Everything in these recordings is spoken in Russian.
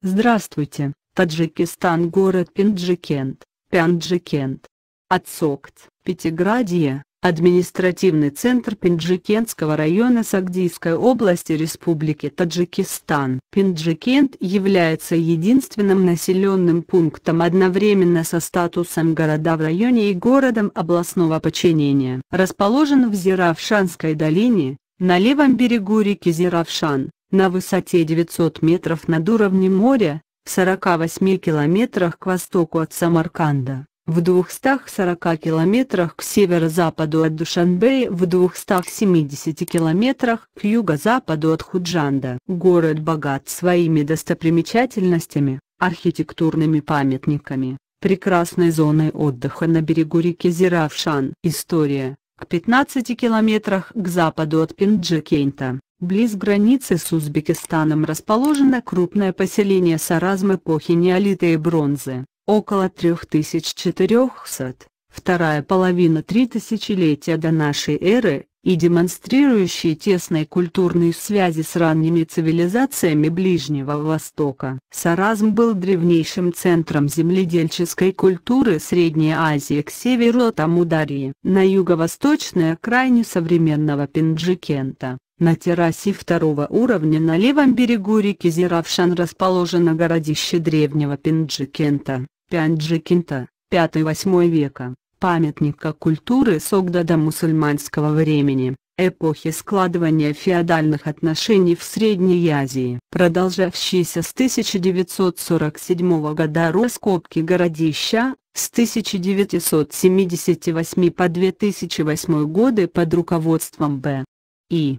Здравствуйте, Таджикистан, город Пенджикент, Пенджикент. Отсокт, Пятиградия, административный центр Пенджикентского района Сагдийской области Республики Таджикистан. Пенджикент является единственным населенным пунктом одновременно со статусом города в районе и городом областного подчинения. Расположен в Зиравшанской долине, на левом берегу реки Зиравшан, на высоте 900 метров над уровнем моря, в 48 километрах к востоку от Самарканда, в 240 километрах к северо-западу от Душанбе в 270 километрах к юго-западу от Худжанда. Город богат своими достопримечательностями, архитектурными памятниками, прекрасной зоной отдыха на берегу реки Зиравшан. История. К 15 километрах к западу от Пинджикента, Близ границы с Узбекистаном расположено крупное поселение саразм эпохи неолита и бронзы, около 3400, вторая половина 3000-летия до нашей эры, и демонстрирующие тесные культурные связи с ранними цивилизациями Ближнего Востока. Саразм был древнейшим центром земледельческой культуры Средней Азии к северу от Амударии, на юго-восточной окраине современного Пинджикента. На террасе второго уровня на левом берегу реки Зиравшан расположено городище древнего Пинджикента, Пянджикента, 5-8 века, памятника культуры Согдада мусульманского времени, эпохи складывания феодальных отношений в Средней Азии. Продолжавшиеся с 1947 года раскопки городища, с 1978 по 2008 годы под руководством Б. И.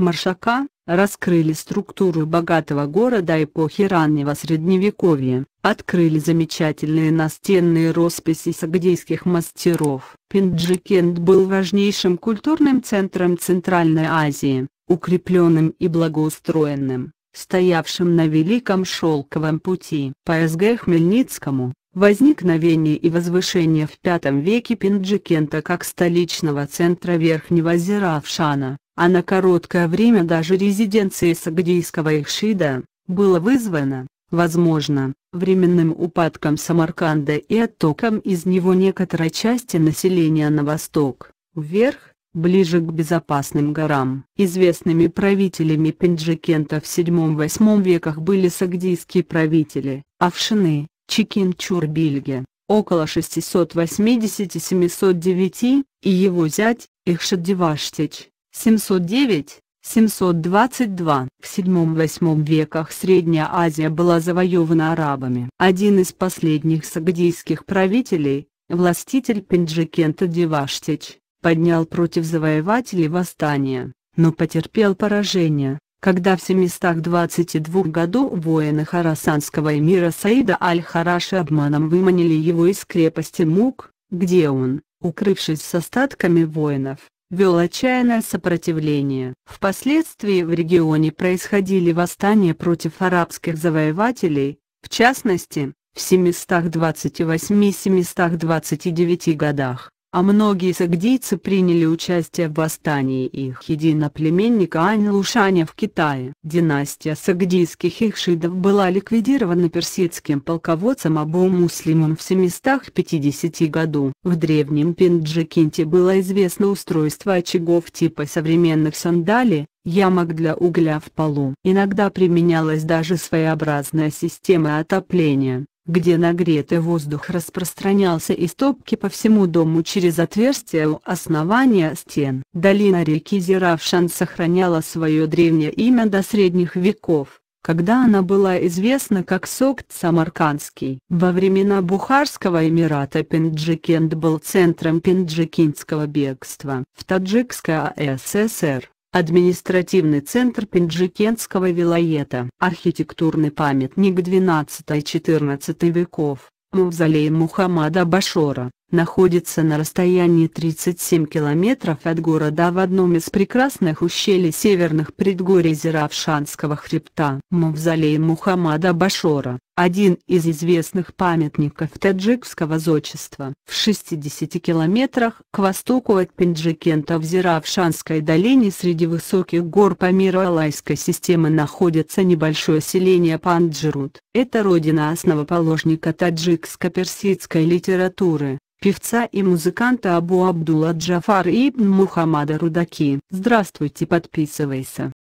Маршака раскрыли структуру богатого города эпохи раннего средневековья, открыли замечательные настенные росписи сагдейских мастеров. Пинджикент был важнейшим культурным центром Центральной Азии, укрепленным и благоустроенным стоявшим на Великом Шелковом пути. ПСГ Хмельницкому, возникновение и возвышение в V веке Пинджикента как столичного центра Верхнего Зиравшана, а на короткое время даже резиденции сагдийского Ихшида, было вызвано, возможно, временным упадком Самарканда и оттоком из него некоторой части населения на восток, вверх, ближе к безопасным горам. Известными правителями Пенджикента в VII-VIII веках были сагдийские правители, Авшины, Чикин-Чурбильге, около 680-709, и его зять, Ихшадиваштич, 709. 722. В 7-8 веках Средняя Азия была завоевана арабами. Один из последних сагдийских правителей, властитель Пенджикента Деваштич, поднял против завоевателей восстание, но потерпел поражение когда в 722 году воины Харасанского эмира Саида Аль-Хараши обманом выманили его из крепости Мук, где он, укрывшись с остатками воинов, вел отчаянное сопротивление. Впоследствии в регионе происходили восстания против арабских завоевателей, в частности, в 728-729 годах а многие сагдийцы приняли участие в восстании их единоплеменника Ань-Лушаня в Китае. Династия сагдийских ихшидов была ликвидирована персидским полководцем Абу Муслимом в 750 году. В древнем Пинджикинте было известно устройство очагов типа современных сандали, ямок для угля в полу. Иногда применялась даже своеобразная система отопления где нагретый воздух распространялся из топки по всему дому через отверстия у основания стен. Долина реки Зиравшан сохраняла свое древнее имя до средних веков, когда она была известна как Сокт Самаркандский. Во времена Бухарского эмирата Пенджикент был центром Пинджикинского бегства. В Таджикской АССР административный центр Пенджикенского вилоета. архитектурный памятник XII–XIV веков, мавзолей Мухаммада Башора, находится на расстоянии 37 километров от города в одном из прекрасных ущелий северных предгорий Зеравшанского хребта. Мавзолей Мухаммада Башора, один из известных памятников таджикского зодчества. В 60 километрах к востоку от Пенджикента в Зеравшанской долине среди высоких гор Памира Алайской системы находится небольшое селение Панджирут. Это родина основоположника таджикско-персидской литературы певца и музыканта Абу Абдулла Джафар ибн Мухаммада Рудаки. Здравствуйте подписывайся.